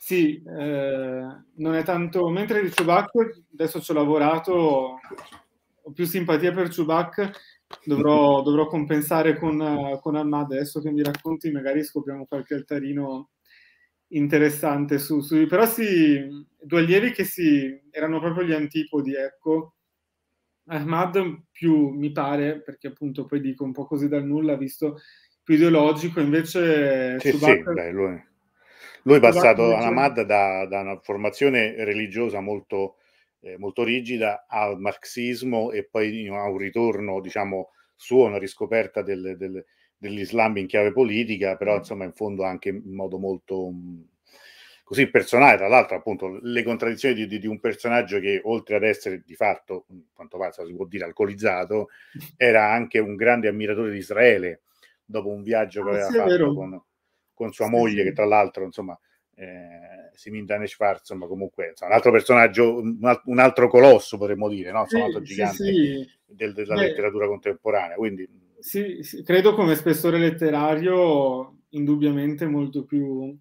sì, eh, non è tanto, mentre di Chewbacca adesso ci ho lavorato ho più simpatia per Chubac. dovrò, [laughs] dovrò compensare con, con Anna adesso che mi racconti, magari scopriamo qualche altarino interessante su, su però sì, due allievi che sì, erano proprio gli antipodi, ecco. Ahmad più mi pare, perché appunto poi dico un po' così dal nulla, visto più ideologico, invece... Sì, Subak... sì, beh, lui, lui, è passato invece... Ahmad da, da una formazione religiosa molto eh, molto rigida al marxismo e poi a un ritorno, diciamo, suo, una riscoperta del, del, dell'Islam in chiave politica, però mm. insomma in fondo anche in modo molto mm, così personale, tra l'altro appunto le contraddizioni di, di, di, un personaggio che oltre ad essere di fatto, mm, quanto passa si può dire, alcolizzato, [laughs] era anche un grande ammiratore di Israele dopo un viaggio ah, che aveva fatto con, con, sua sì, moglie, sì. che tra l'altro insomma... Eh, Simintan e Schwarz, ma comunque insomma, un altro personaggio, un, altro colosso potremmo dire, no? un altro sì, gigante sì, del, della Beh, letteratura contemporanea. Quindi... Sì, sì, credo come spessore letterario indubbiamente molto più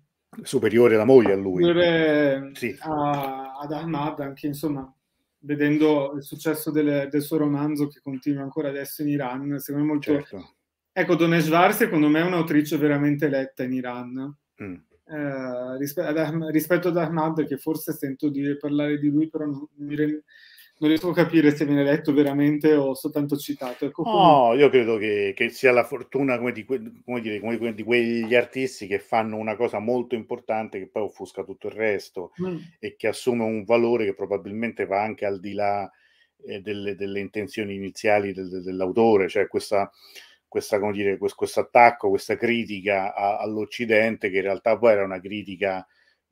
superiore alla moglie a lui. Superiore a, ad Ahmad, anche insomma, vedendo il successo del, del, suo romanzo che continua ancora adesso in Iran, secondo me molto... Certo. Ecco, Doneshvar secondo me è un'autrice veramente letta in Iran. Mm eh, rispetto, ad Ahmad, rispetto ad Ahmad, che forse sento dire, parlare di lui, però non, non riesco a capire se viene letto veramente o soltanto citato. Ecco, no, io credo che, che, sia la fortuna come di, come dire, come di quegli artisti che fanno una cosa molto importante che poi offusca tutto il resto mm. e che assume un valore che probabilmente va anche al di là. Eh, delle, delle, intenzioni iniziali del, dell'autore, cioè questa, questa, come dire, questo, attacco, questa critica a, all'Occidente, che in realtà poi era una critica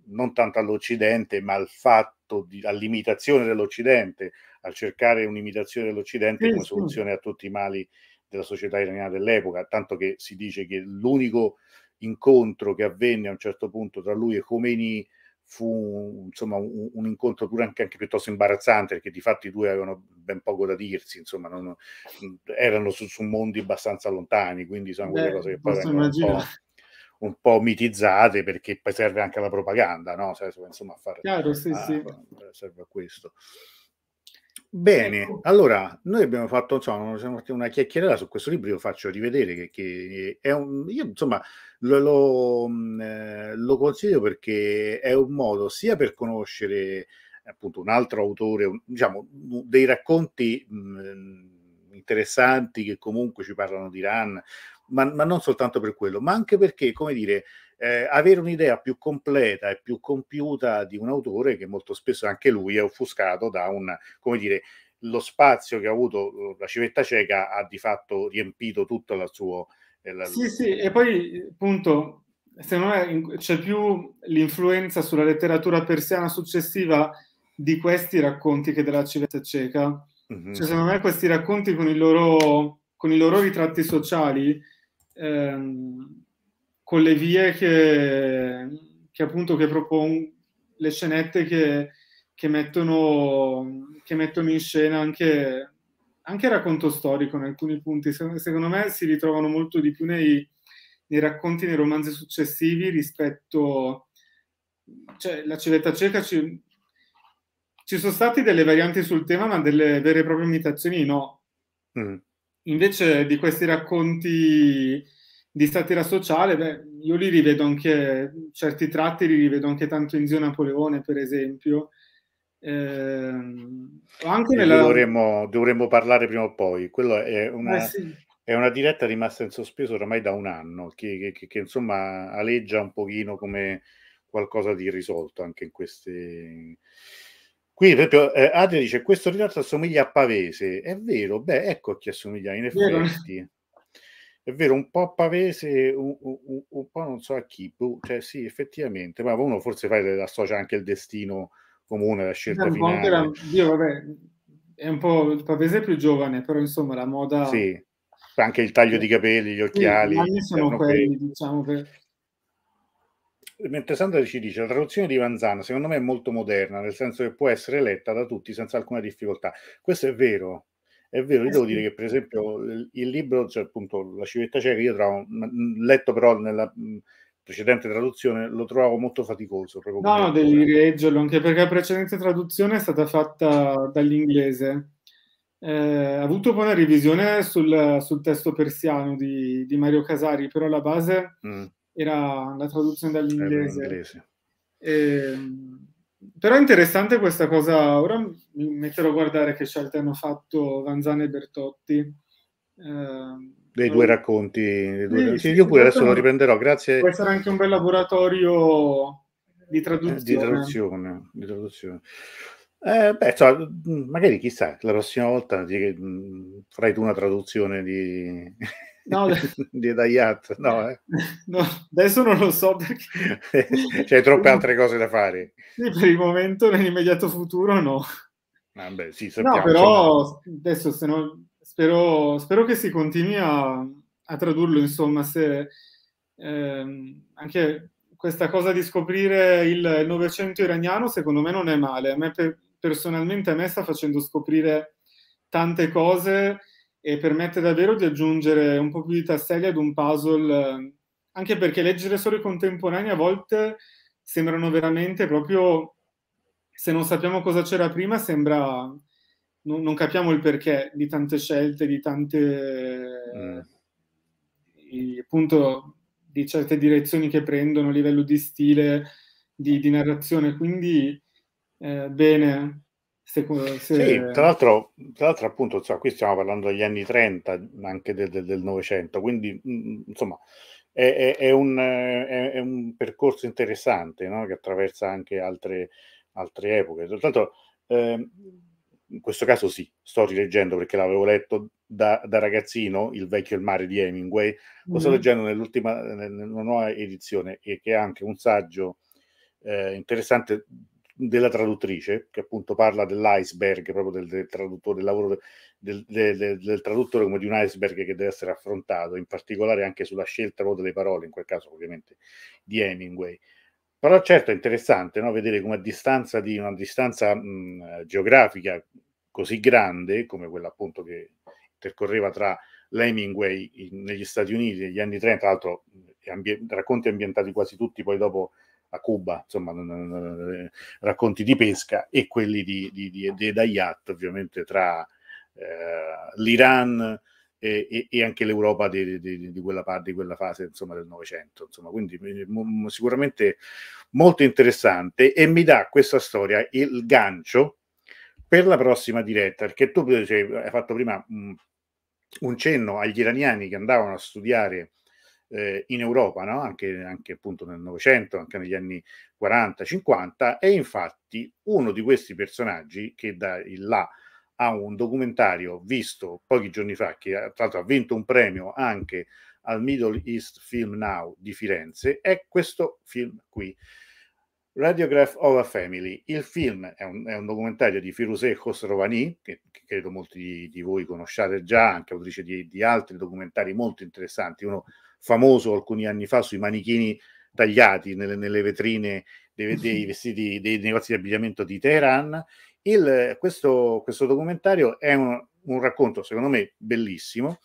non tanto all'Occidente, ma al fatto, di, all'imitazione dell'Occidente, al cercare un'imitazione dell'Occidente come soluzione a tutti i mali della società iraniana dell'epoca, tanto che si dice che l'unico incontro che avvenne a un certo punto tra lui e Khomeini fu insomma, un, un, incontro anche, anche, piuttosto imbarazzante perché di fatto i due avevano ben poco da dirsi insomma non, mm, erano su, su, mondi abbastanza lontani quindi sono quelle cose che poi vengono un po', un po', mitizzate perché poi serve anche alla propaganda no? serve, insomma a fare Chiaro, sì, a, sì. serve a questo Bene, ecco. allora noi abbiamo fatto insomma, una chiacchierata su questo libro, io faccio rivedere che, che è un, io insomma lo, lo, mm, eh, lo, consiglio perché è un modo sia per conoscere appunto un altro autore, un, diciamo dei racconti mh, mm, interessanti che comunque ci parlano di Iran, ma, ma non soltanto per quello, ma anche perché, come dire, eh, avere un'idea più completa e più compiuta di un autore che molto spesso anche lui è offuscato da un, come dire, lo spazio che ha avuto eh, la civetta cieca ha di fatto riempito tutto il suo... Eh, la... Sì, sì, e poi appunto, secondo me c'è più l'influenza sulla letteratura persiana successiva di questi racconti che della civetta cieca. Mm-hmm. Cioè, secondo me questi racconti con i loro, con i loro ritratti sociali... Ehm, con le vie che, che appunto che propongo, le scenette che, che, mettono, che mettono in scena anche, anche racconto storico in alcuni punti. Secondo me si ritrovano molto di più nei, nei racconti, nei romanzi successivi rispetto... Cioè, la civetta cieca ci, ci sono state delle varianti sul tema, ma delle vere e proprie imitazioni no. Mm. Invece di questi racconti di satira sociale, beh, io li rivedo anche, certi tratti li rivedo anche tanto in Zio Napoleone, per esempio. Eh, anche nella... dovremmo, dovremmo, parlare prima o poi. Quello è una, eh sì. è una, diretta rimasta in sospeso ormai da un anno, che, che, che, che, insomma aleggia un pochino come qualcosa di irrisolto anche in queste... Qui, per eh, Adria dice questo ritratto assomiglia a Pavese. È vero, beh, ecco a chi assomiglia in effetti. Vero è vero, un po' pavese, un, un, un po' non so a chi, boh, cioè sì, effettivamente, ma uno forse fa, eh, associa anche il destino comune, la scelta finale. Era, io, vabbè, è un po' il pavese più giovane, però insomma la moda... Sì, anche il taglio di eh, capelli, gli occhiali. Sì, sono diciamo quelli, che... diciamo che... Mentre Sandra ci dice, la traduzione di Vanzana secondo me è molto moderna, nel senso che può essere letta da tutti senza alcuna difficoltà. Questo è vero, è vero, io eh devo dire che per esempio il libro, cioè appunto La civetta cieca, io trovo, letto però nella precedente traduzione, lo trovavo molto faticoso. Proprio no, no, devi leggerlo anche perché la precedente traduzione è stata fatta dall'inglese. Eh, ha avuto poi una revisione sul, sul testo persiano di, di, Mario Casari, però la base mm. era la traduzione dall'inglese. Eh, però è interessante questa cosa. Ora mi metterò a guardare che scelte hanno fatto Vanzana e Bertotti. Eh, dei due racconti. Dei due... Sì, sì, io pure adesso lo riprenderò, grazie. Può essere anche un bel laboratorio di eh, traduzione. Di traduzione, di traduzione. Eh, beh, cioè, magari chissà, la prossima volta ti, mm, farai tu una traduzione di... No, [laughs] di Dayat, no, eh. [laughs] no, adesso non lo so perché [laughs] c'è troppe altre cose da fare. Sì, per il momento, nell'immediato futuro, no. Ah, beh, sì, sappiamo, no, però insomma. adesso se no, spero, spero, che si continui a, a tradurlo, insomma, se eh, anche questa cosa di scoprire il Novecento iraniano, secondo me non è male. A me per, personalmente a me sta facendo scoprire tante cose e permette davvero di aggiungere un po' più di tasselli ad un puzzle, eh, anche perché leggere solo i contemporanei a volte sembrano veramente proprio, se non sappiamo cosa c'era prima, sembra non, non capiamo il perché di tante scelte, di tante... Mm. Eh, appunto di certe direzioni che prendono a livello di stile, di, di narrazione, quindi eh, bene, se, se... Sì, tra l'altro, tra l'altro appunto, insomma, cioè, qui stiamo parlando degli anni 30, anche del Novecento, quindi mh, mm, mm, insomma è, è, è, un, è, un, percorso interessante no? che attraversa anche altre, altre epoche. Tra l'altro, eh, in questo caso sì, sto rileggendo perché l'avevo letto da, da ragazzino, Il vecchio e il mare di Hemingway, mm-hmm. lo sto mm-hmm. leggendo nell'ultima, nella nuova edizione e che è anche un saggio eh, interessante della traduttrice, che appunto parla dell'iceberg, proprio del, del traduttore, del lavoro del, del, del, traduttore come di un iceberg che deve essere affrontato, in particolare anche sulla scelta proprio delle parole, in quel caso ovviamente di Hemingway. Però certo è interessante no? vedere come a distanza di una distanza mh, geografica così grande, come quella appunto che intercorreva tra l'Hemingway negli Stati Uniti negli anni 30, tra l'altro ambi- racconti ambientati quasi tutti poi dopo a Cuba, insomma, racconti di pesca e quelli di, di, di, di Dayat, ovviamente tra eh, l'Iran e, e, anche l'Europa di, di, di, quella, di, quella, fase insomma, del Novecento. Insomma, Quindi m- mm, sicuramente molto interessante e mi dà questa storia il gancio per la prossima diretta, perché tu cioè, hai fatto prima mh, mm, un cenno agli iraniani che andavano a studiare eh, in Europa, no? anche, anche appunto nel Novecento, anche negli anni 40-50, e infatti uno di questi personaggi che da il là ha un documentario visto pochi giorni fa, che tra l'altro ha vinto un premio anche al Middle East Film Now di Firenze, è questo film qui. Radiograph of a Family. Il film è un, è un documentario di Firuzeh Khosrovani, che, che, credo molti di, di, voi conosciate già, anche autrice di, di altri documentari molto interessanti. Uno famoso alcuni anni fa sui manichini tagliati nelle, nelle vetrine dei, mm-hmm. dei, vestiti dei negozi di abbigliamento di Teheran. Il, questo, questo, documentario è un, un, racconto, secondo me, bellissimo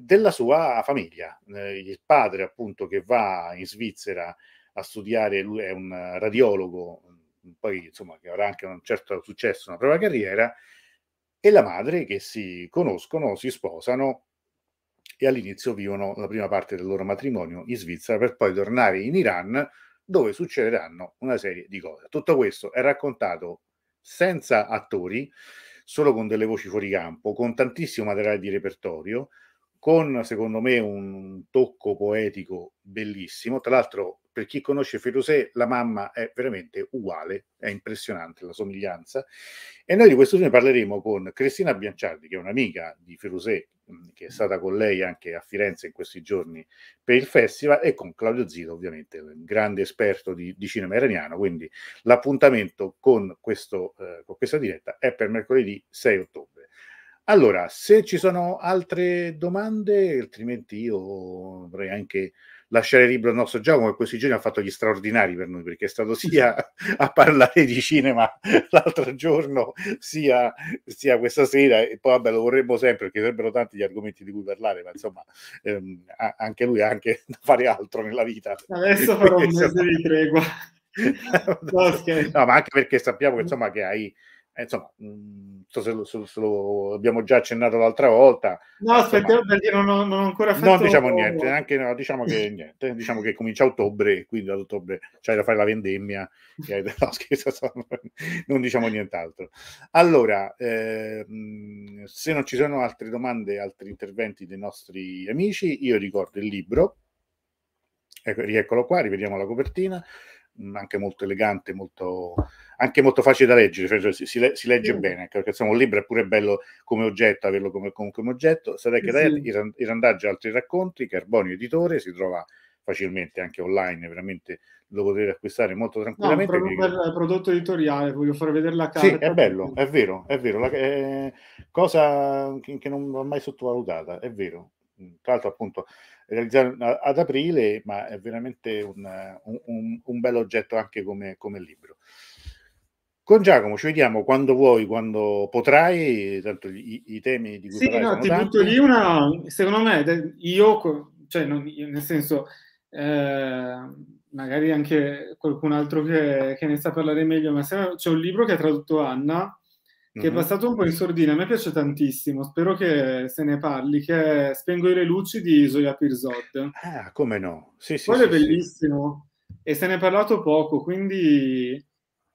della sua famiglia. Eh, il padre, appunto, che va in Svizzera a studiare, lui è un radiologo, mm, poi insomma, che avrà anche un certo successo, una propria carriera, e la madre che si conoscono, si sposano e all'inizio vivono la prima parte del loro matrimonio in Svizzera per poi tornare in Iran dove succederanno una serie di cose. Tutto questo è raccontato senza attori, solo con delle voci fuori campo, con tantissimo materiale di repertorio, con secondo me un tocco poetico bellissimo. Tra l'altro per chi conosce Ferusè, la mamma è veramente uguale, è impressionante la somiglianza. E noi di questo film parleremo con Cristina Bianciardi, che è un'amica di Ferusè, mm, che è stata con lei anche a Firenze in questi giorni per il festival, e con Claudio Zito, ovviamente, un grande esperto di, di cinema iraniano. Quindi l'appuntamento con, questo, eh, con questa diretta è per mercoledì 6 ottobre. Allora, se ci sono altre domande, altrimenti io vorrei anche lasciare libero il nostro Giacomo, che questi giorni ha fatto gli straordinari per noi, perché è stato sia [laughs] a parlare di cinema [laughs] l'altro giorno, sia, sia questa sera, e poi vabbè, lo vorremmo sempre, perché sarebbero tanti gli argomenti di cui parlare, ma insomma, ehm, anche lui ha anche da fare altro nella vita. Adesso [laughs] farò un mese di tregua. no, no, ma anche perché sappiamo che, insomma, che hai eh, insomma, mh, mm, so se, lo, se, lo, se, lo, abbiamo già accennato l'altra volta. No, aspettiamo perché non ho, non ho ancora fatto. Non diciamo niente, anche, no, diciamo che [laughs] niente, diciamo che comincia ottobre, quindi ad ottobre c'hai da fare la vendemmia. Hai, [laughs] no, scherzo, sono, non diciamo nient'altro. Allora, eh, se non ci sono altre domande, altri interventi dei nostri amici, io ricordo il libro. Ecco, rieccolo qua, rivediamo la copertina anche molto elegante, molto, anche molto facile da leggere, cioè, si, si, si, legge sì. bene, perché insomma, un libro è pure bello come oggetto, averlo come, come, come oggetto. Sarei che sì. i randaggi randaggio altri racconti, Carbonio Editore, si trova facilmente anche online, veramente lo potete acquistare molto tranquillamente. No, proprio per prodotto editoriale, voglio far vedere la carta. Sì, è bello, è vero, è vero, la, è eh, cosa che non va mai sottovalutata, è vero. Tra l'altro appunto realizzare ad aprile, ma è veramente un, un, un, bel oggetto anche come, come libro. Con Giacomo ci vediamo quando vuoi, quando potrai, tanto i, i temi di cui sì, no, ti tanti. butto lì una, secondo me, io, cioè non, io nel senso, eh, magari anche qualcun altro che, che, ne sa parlare meglio, ma se, c'è un libro che ha tradotto Anna, Mhm. che è passato un po' in sordina, a me piace tantissimo, spero che se ne parli, che è Spengo le luci di Zoya Pirzod. Ah, come no? Sì, sì, Quello sì, è bellissimo sì. e se ne è parlato poco, quindi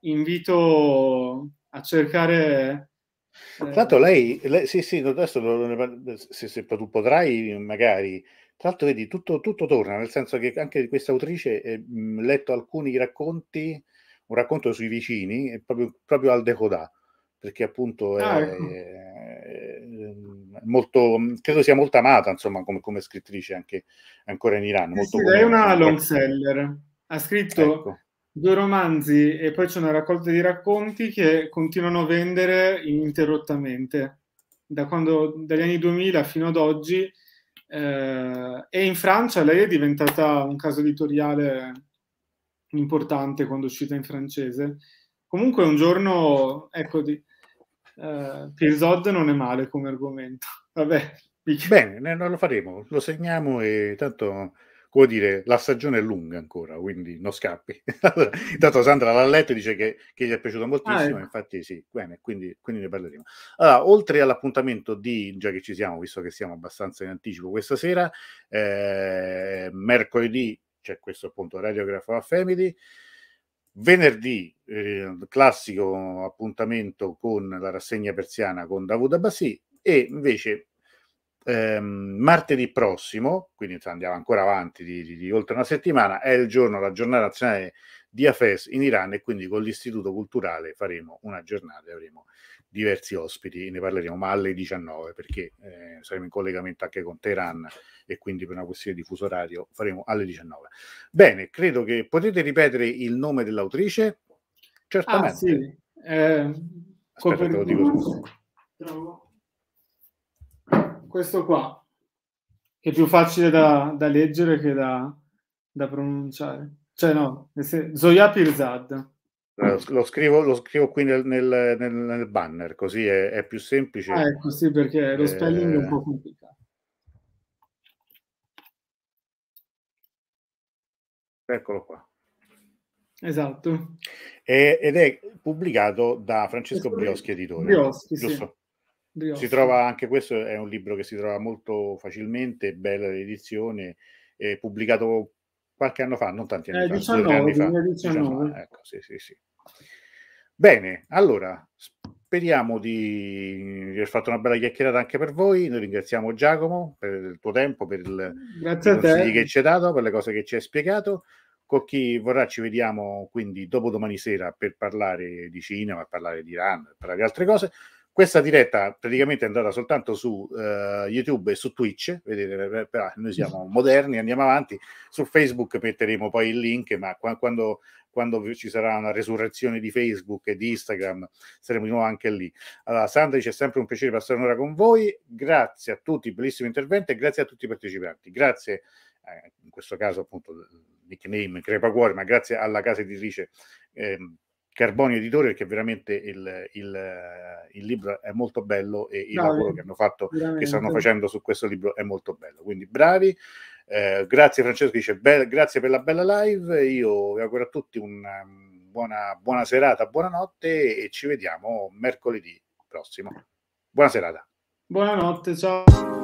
invito a cercare... Eh... Tra lei, lei, sì sì, adesso lo, se, se tu potrai magari, tra l'altro vedi tutto, tutto torna, nel senso che anche questa autrice ho eh, letto alcuni racconti, un racconto sui vicini, proprio, proprio al Decodà perché appunto ah, è, ah, ecco. Ehm, è, molto, credo sia molto amata insomma come, come scrittrice anche ancora in Iran. Sì, sì, è una long seller, ha scritto ecco. due romanzi e poi c'è una raccolta di racconti che continuano a vendere ininterrottamente da quando, dagli anni 2000 fino ad oggi eh, e in Francia lei è diventata un caso editoriale importante quando è uscita in francese comunque un giorno, ecco, di, eh, Pirzod non è male come argomento. Vabbè. Bene, lo faremo, lo segniamo e tanto come dire, la stagione è lunga ancora, quindi non scappi. Intanto [laughs] Sandra l'ha letto e dice che, che gli è piaciuto moltissimo, ah, ecco. infatti sì, bene, quindi, quindi, ne parleremo. Allora, oltre all'appuntamento di, già che ci siamo, visto che siamo abbastanza in anticipo questa sera, eh, mercoledì c'è questo appunto Radiograph of Family, Venerdì, eh, classico appuntamento con la rassegna persiana con Davuda Bassi e invece ehm, martedì prossimo, quindi andiamo ancora avanti di, di, di, oltre una settimana, è il giorno, la giornata nazionale di Afes in Iran e quindi con l'Istituto Culturale faremo una giornata e avremo diversi ospiti, ne parleremo ma alle 19 perché eh, saremo in collegamento anche con Teheran e quindi per una questione di fuso orario faremo alle 19. Bene, credo che potete ripetere il nome dell'autrice? Certamente. Ah, sì. Eh, Aspetta, te lo dico. Trovo questo qua, che è più facile da, da leggere che da, da pronunciare. Cioè, no, Zoya Pirzad. Eh, lo scrivo, lo scrivo qui nel, nel, nel, nel banner, così è, è, più semplice. Ah, ecco, sì, perché lo eh, spelling eh... è un po' complicato. Eccolo qua. Esatto. E, ed è pubblicato da Francesco Brioschi, editore. Brioschi, giusto? Sì. Brioschi. Si trova anche questo, è un libro che si trova molto facilmente, bella l'edizione, pubblicato qualche anno fa, non tanti anni eh, fa, 19, anni fa 19. ecco, sì, sì, sì. Bene, allora speriamo di aver fatto una bella chiacchierata anche per voi. Noi ringraziamo Giacomo per il tuo tempo, per il, Grazie consigli che ci hai dato, per le cose che ci hai spiegato. Con chi vorrà ci vediamo quindi dopo domani sera per parlare di cinema, parlare di Iran, parlare di altre cose. Questa diretta praticamente è andata soltanto su uh, YouTube e su Twitch, vedete, eh, noi siamo [laughs] moderni, andiamo avanti, su Facebook metteremo poi il link, ma quando, quando ci sarà una resurrezione di Facebook e di Instagram saremo di nuovo anche lì. Allora, Sandra dice, è sempre un piacere passare un'ora con voi, grazie a tutti, bellissimo intervento e grazie a tutti i partecipanti, grazie eh, in questo caso appunto eh, nickname Crepacuori, ma grazie alla casa editrice. Eh, Carbonio Editore perché veramente il, il, il, libro è molto bello e il no, lavoro eh, che hanno fatto, veramente. che stanno facendo su questo libro è molto bello. Quindi bravi. Eh, grazie Francesco, dice be- grazie per la bella live. Io vi auguro a tutti una mm, buona, buona serata, buonanotte e ci vediamo mercoledì prossimo. Buona serata. Buonanotte, ciao.